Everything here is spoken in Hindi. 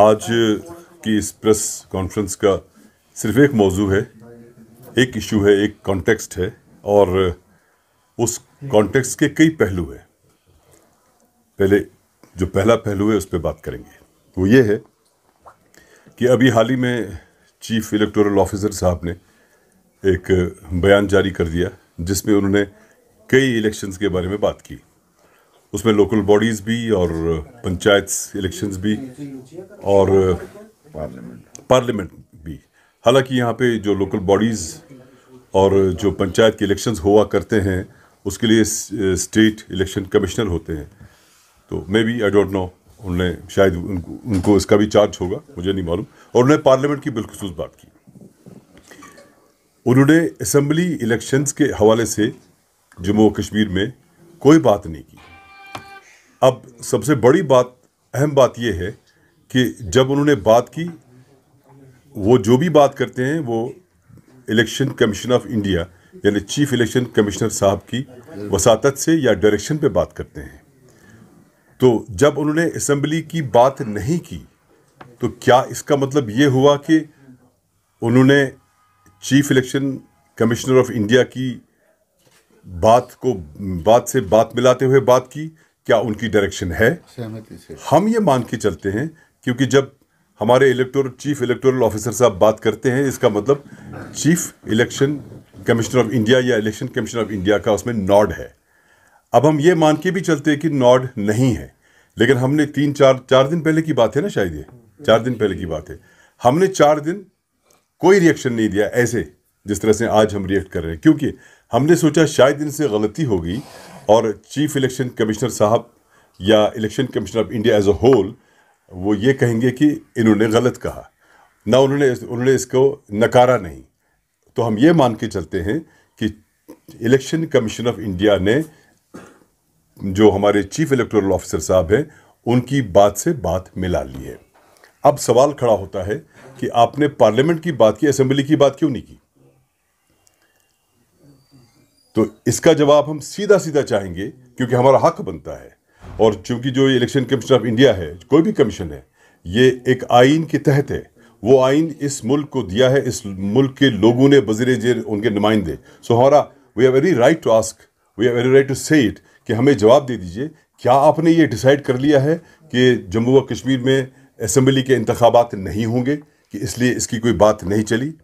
आज की इस प्रेस कॉन्फ्रेंस का सिर्फ एक मौजू है एक इशू है एक कॉन्टेक्स्ट है और उस कॉन्टेक्स्ट के कई पहलू हैं पहले जो पहला पहलू है उस पर बात करेंगे वो ये है कि अभी हाल ही में चीफ इलेक्टोरल ऑफिसर साहब ने एक बयान जारी कर दिया जिसमें उन्होंने कई इलेक्शंस के बारे में बात की उसमें लोकल बॉडीज़ भी और uh, पंचायत इलेक्शंस भी और पार्लियामेंट uh, भी हालांकि यहाँ पे जो लोकल बॉडीज़ और जो पंचायत के इलेक्शंस हुआ करते हैं उसके लिए स्टेट इलेक्शन कमिश्नर होते हैं तो maybe I don't know उन्हें शायद उनको, उनको इसका भी चार्ज होगा मुझे नहीं मालूम और उन्होंने पार्लियामेंट की बिलखसूस बात की उन्होंने असम्बली इलेक्शंस के हवाले से जम्मू कश्मीर में कोई बात नहीं की अब सबसे बड़ी बात अहम बात यह है कि जब उन्होंने बात की वो जो भी बात करते हैं वो इलेक्शन कमीशन ऑफ इंडिया यानी चीफ इलेक्शन कमिश्नर साहब की वसात से या डायरेक्शन पे बात करते हैं तो जब उन्होंने असम्बली की बात नहीं की तो क्या इसका मतलब ये हुआ कि उन्होंने chief election commissioner of India की बात को बात से बात मिलाते हुए बात की क्या उनकी डायरेक्शन है सहमति से हम ये मान के चलते हैं क्योंकि जब हमारे इलेक्टोरल चीफ इलेक्टोरल ऑफिसर साहब बात करते हैं इसका मतलब chief election commissioner of India या इलेक्शन कमीशन ऑफ इंडिया का उसमें नॉड है अब हम ये मान के भी चलते हैं कि नॉड नहीं है लेकिन हमने तीन चार चार दिन पहले की बात है ना शायद ये चार दिन पहले की बात है हमने चार दिन कोई रिएक्शन नहीं दिया ऐसे जिस तरह से आज हम रिएक्ट कर रहे हैं क्योंकि हमने सोचा शायद इनसे गलती होगी और चीफ इलेक्शन कमिश्नर साहब या election commissioner of India as a whole वो ये कहेंगे कि इन्होंने गलत कहा ना उन्होंने उन्होंने इसको नकारा नहीं तो हम ये मान के चलते हैं कि इलेक्शन कमीशन ऑफ इंडिया ने जो हमारे चीफ इलेक्टोरल ऑफिसर साहब हैं उनकी बात से बात मिला ली है अब सवाल खड़ा होता है कि आपने पार्लियामेंट की बात की असेंबली की बात क्यों नहीं की तो इसका जवाब हम सीधा सीधा चाहेंगे क्योंकि हमारा हक बनता है और चूंकि जो इलेक्शन कमीशन ऑफ इंडिया है कोई भी कमीशन है ये एक आइन के तहत है वो आइन इस मुल्क को दिया है इस मुल्क के लोगों ने बजरे जेर उनके नुमाइंदे सो हमारा we are very right to ask we are very right to say it कि हमें जवाब दे दीजिए क्या आपने ये डिसाइड कर लिया है कि जम्मू व कश्मीर में असम्बली के इंतबात नहीं होंगे कि इसलिए इसकी कोई बात नहीं चली